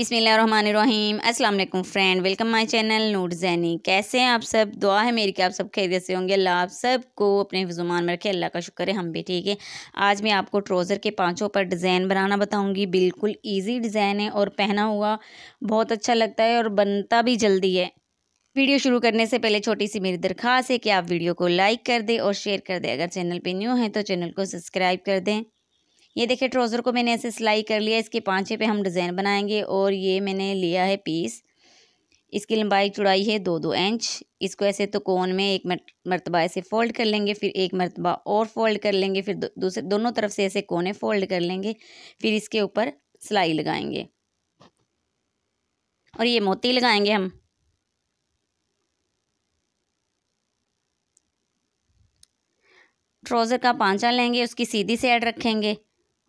अस्सलाम वालेकुम friend welcome my channel Noor Zainy कैसे हैं आप सब दुआ है मेरी कि आप सब खैरियत से होंगे अल्लाह आप सबको अपने जुमान में रखे अल्लाह का शुक्र है हम भी ठीक है आज मैं आपको ट्रोज़र के पांचों पर डिज़ाइन बनाना बताऊंगी बिल्कुल इजी डिज़ाइन है और पहना हुआ बहुत अच्छा लगता है और बनता भी जल्दी है वीडियो शुरू करने से पहले छोटी सी मेरी दरख्वास्त है कि आप वीडियो को लाइक कर दें और शेयर कर दें अगर चैनल पर न्यू हैं तो चैनल को सब्सक्राइब कर दें ये देखिए ट्राउज़र को मैंने ऐसे सिलाई कर लिया इसके पाँचे पे हम डिज़ाइन बनाएंगे और ये मैंने लिया है पीस इसकी लंबाई चौड़ाई है दो दो इंच इसको ऐसे तो कोन में एक मरतबा ऐसे फ़ोल्ड कर लेंगे फिर एक मरतबा और फ़ोल्ड कर लेंगे फिर दूसरे दोनों तरफ से ऐसे कोने फ़ोल्ड कर लेंगे फिर इसके ऊपर सिलाई लगाएंगे और ये मोती लगाएंगे हम ट्राउज़र का पांचा लेंगे उसकी सीधी साइड रखेंगे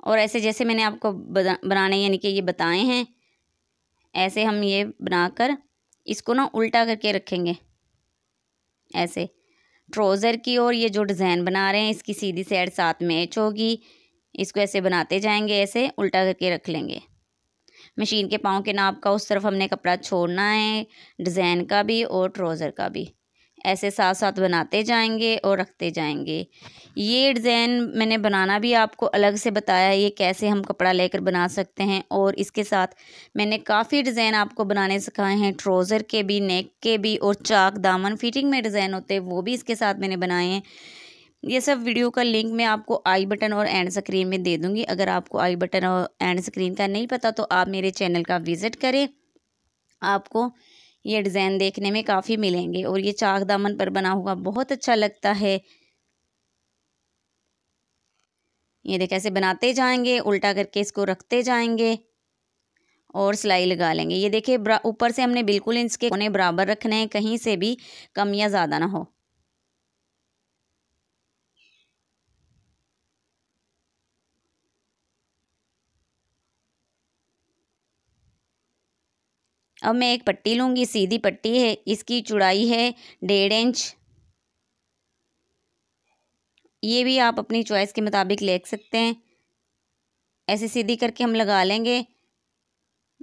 और ऐसे जैसे मैंने आपको बनाने यानी कि ये बताए हैं ऐसे हम ये बनाकर इसको ना उल्टा करके रखेंगे ऐसे ट्रोज़र की और ये जो डिज़ाइन बना रहे हैं इसकी सीधी साइड साथ में एच होगी इसको ऐसे बनाते जाएंगे ऐसे उल्टा करके रख लेंगे मशीन के पाँव के नाप का उस तरफ हमने कपड़ा छोड़ना है डिज़ाइन का भी और ट्रोज़र का भी ऐसे साथ साथ बनाते जाएंगे और रखते जाएंगे ये डिज़ाइन मैंने बनाना भी आपको अलग से बताया ये कैसे हम कपड़ा लेकर बना सकते हैं और इसके साथ मैंने काफ़ी डिज़ाइन आपको बनाने सिखाए हैं ट्रोज़र के भी नेक के भी और चाक दामन फिटिंग में डिज़ाइन होते हैं वो भी इसके साथ मैंने बनाए हैं ये सब वीडियो का लिंक मैं आपको आई बटन और एंड स्क्रीन में दे दूँगी अगर आपको आई बटन और एंड स्क्रीन का नहीं पता तो आप मेरे चैनल का विज़िट करें आपको ये डिज़ाइन देखने में काफ़ी मिलेंगे और ये चाक दामन पर बना हुआ बहुत अच्छा लगता है ये देख ऐसे बनाते जाएंगे उल्टा करके इसको रखते जाएंगे और सिलाई लगा लेंगे ये देखिए ऊपर से हमने बिल्कुल इसके कोने बराबर रखने हैं कहीं से भी कम या ज़्यादा ना हो अब मैं एक पट्टी लूँगी सीधी पट्टी है इसकी चौड़ाई है डेढ़ इंच ये भी आप अपनी चॉइस के मुताबिक ले सकते हैं ऐसे सीधी करके हम लगा लेंगे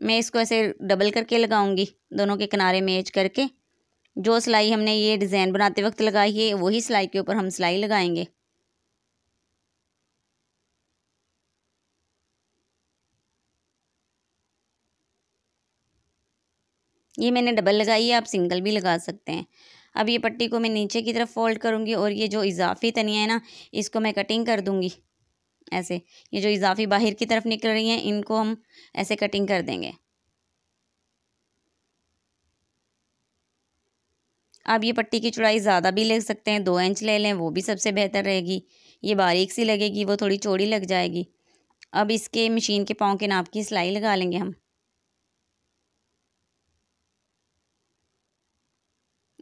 मैं इसको ऐसे डबल करके लगाऊंगी दोनों के किनारे में करके जो सिलाई हमने ये डिज़ाइन बनाते वक्त लगाई है वही सिलाई के ऊपर हम सिलाई लगाएंगे ये मैंने डबल लगाई है आप सिंगल भी लगा सकते हैं अब ये पट्टी को मैं नीचे की तरफ फोल्ड करूँगी और ये जो इजाफी तनिया है ना इसको मैं कटिंग कर दूँगी ऐसे ये जो इजाफी बाहर की तरफ निकल रही हैं इनको हम ऐसे कटिंग कर देंगे आप ये पट्टी की चौड़ाई ज़्यादा भी ले सकते हैं दो इंच ले लें वो भी सबसे बेहतर रहेगी ये बारीक सी लगेगी वो थोड़ी चौड़ी लग जाएगी अब इसके मशीन के पाँव के नाप की सिलाई लगा लेंगे हम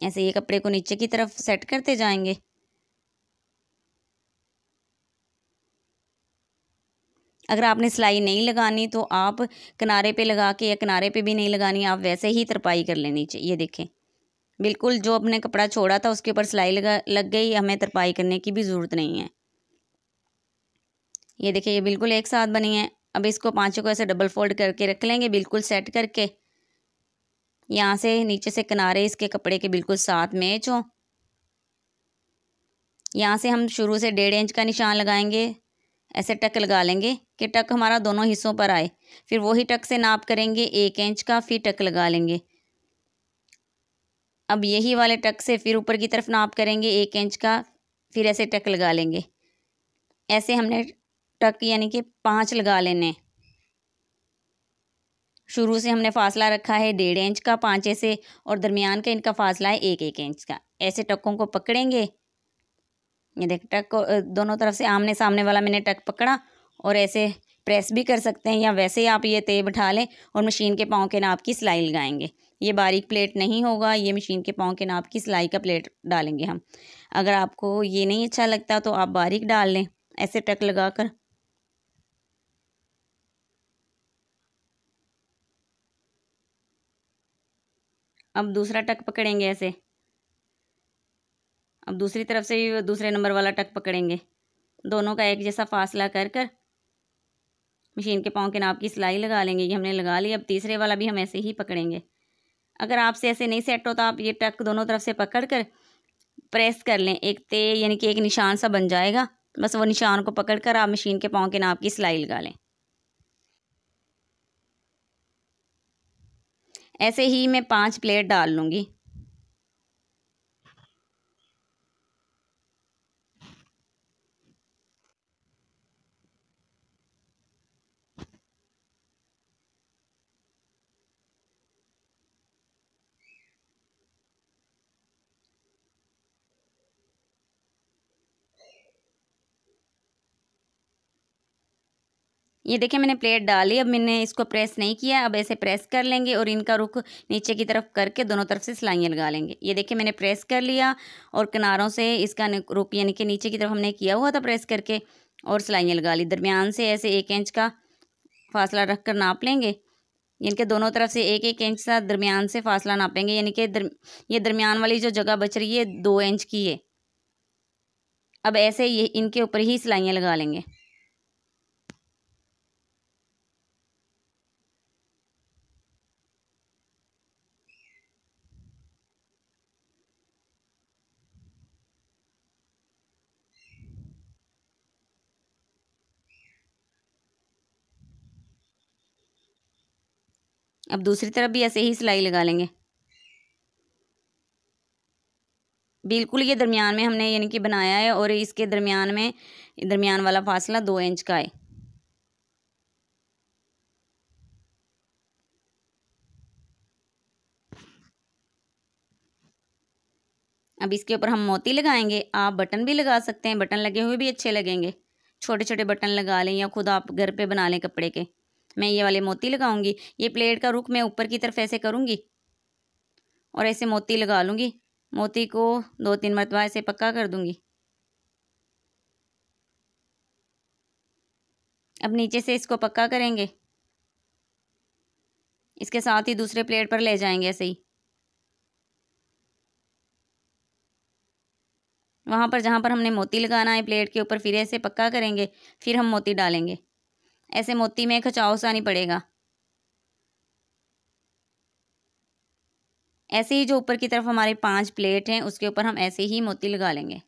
ऐसे ये कपड़े को नीचे की तरफ सेट करते जाएंगे अगर आपने सिलाई नहीं लगानी तो आप किनारे पे लगा के या किनारे पे भी नहीं लगानी आप वैसे ही तरपाई कर लें नीचे ये देखें बिल्कुल जो अपने कपड़ा छोड़ा था उसके ऊपर सिलाई लगा लग गई हमें तरपाई करने की भी ज़रूरत नहीं है ये देखिए ये बिल्कुल एक साथ बनी है अब इसको पाँचों को ऐसे डबल फोल्ड करके रख लेंगे बिल्कुल सेट करके यहाँ से नीचे से किनारे इसके कपड़े के बिल्कुल साथ मैच हों यहाँ से हम शुरू से डेढ़ इंच का निशान लगाएंगे ऐसे टक लगा लेंगे कि टक हमारा दोनों हिस्सों पर आए फिर वही टक से नाप करेंगे एक इंच का फिर टक लगा लेंगे अब यही वाले टक से फिर ऊपर की तरफ नाप करेंगे एक इंच का फिर ऐसे टक लगा लेंगे ऐसे हमने टक यानी कि पाँच लगा लेने हैं शुरू से हमने फासला रखा है डेढ़ इंच का पाँचे से और दरमियान का इनका फासला है एक एक इंच का ऐसे टक्कों को पकड़ेंगे ये देख टक को दोनों तरफ से आमने सामने वाला मैंने टक पकड़ा और ऐसे प्रेस भी कर सकते हैं या वैसे ही आप ये तेब उठा लें और मशीन के पाँव के नाप की सिलाई लगाएंगे ये बारीक प्लेट नहीं होगा ये मशीन के पाँव के नाप की सिलाई का प्लेट डालेंगे हम अगर आपको ये नहीं अच्छा लगता तो आप बारीक डाल लें ऐसे टक लगा कर अब दूसरा टक पकड़ेंगे ऐसे अब दूसरी तरफ से भी दूसरे नंबर वाला टक पकड़ेंगे दोनों का एक जैसा फासला कर कर मशीन के पाँव के नाप की सिलाई लगा लेंगे ये हमने लगा ली अब तीसरे वाला भी हम ऐसे ही पकड़ेंगे अगर आपसे ऐसे नहीं सेट हो तो आप ये टक दोनों तरफ से पकड़ कर प्रेस कर लें एक ते यानी कि एक निशान सा बन जाएगा बस वो निशान को पकड़ कर आप मशीन के पाँव के नाप की सिलाई लगा लें ऐसे ही मैं पाँच प्लेट डाल लूँगी ये देखिए मैंने प्लेट डाली अब मैंने इसको प्रेस नहीं किया अब ऐसे प्रेस कर लेंगे और इनका रुख नीचे की तरफ करके दोनों तरफ से सिलाइयाँ लगा लेंगे ये देखिए मैंने प्रेस कर लिया और किनारों से इसका रुख यानी कि नीचे की तरफ हमने किया हुआ था प्रेस करके और सिलाइयाँ लगा ली दरमियान से ऐसे एक इंच का फासला रख कर नाप लेंगे यानी कि दोनों तरफ से एक एक इंच सा दरमियान से फासला नापेंगे यानी कि दर, ये दरमियान वाली जो जगह बच रही है दो इंच की है अब ऐसे ये इनके ऊपर ही सिलाइयाँ लगा लेंगे अब दूसरी तरफ भी ऐसे ही सिलाई लगा लेंगे बिल्कुल ये दरमियान में हमने यानी कि बनाया है और इसके दरमियान में दरमियान वाला फासला दो इंच का है अब इसके ऊपर हम मोती लगाएंगे आप बटन भी लगा सकते हैं बटन लगे हुए भी अच्छे लगेंगे छोटे छोटे बटन लगा लें या खुद आप घर पे बना लें कपड़े के मैं ये वाले मोती लगाऊंगी ये प्लेट का रुख मैं ऊपर की तरफ ऐसे करूँगी और ऐसे मोती लगा लूँगी मोती को दो तीन मरतबा ऐसे पक्का कर दूंगी अब नीचे से इसको पक्का करेंगे इसके साथ ही दूसरे प्लेट पर ले जाएंगे ऐसे ही वहाँ पर जहाँ पर हमने मोती लगाना है प्लेट के ऊपर फिर ऐसे पक्का करेंगे फिर हम मोती डालेंगे ऐसे मोती में खचाव सा नहीं पड़ेगा ऐसे ही जो ऊपर की तरफ हमारे पांच प्लेट हैं उसके ऊपर हम ऐसे ही मोती लगा लेंगे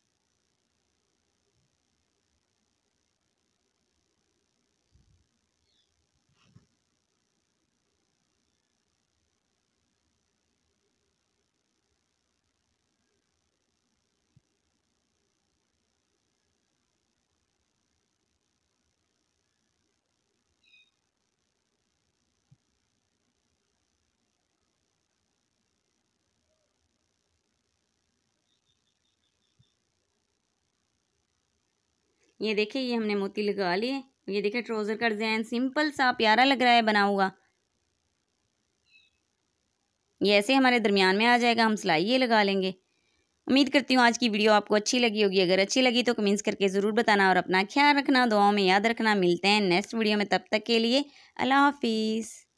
ये देखिए ये हमने मोती लगा लिए ये देखिए ट्राउज़र का डिज़ाइन सिंपल सा प्यारा लग रहा है बना हुआ ये ऐसे हमारे दरमियान में आ जाएगा हम सिलाई ये लगा लेंगे उम्मीद करती हूँ आज की वीडियो आपको अच्छी लगी होगी अगर अच्छी लगी तो कमेंट्स करके ज़रूर बताना और अपना ख्याल रखना दुआओं में याद रखना मिलते हैं नेक्स्ट वीडियो में तब तक के लिए अल्लाह हाफिज़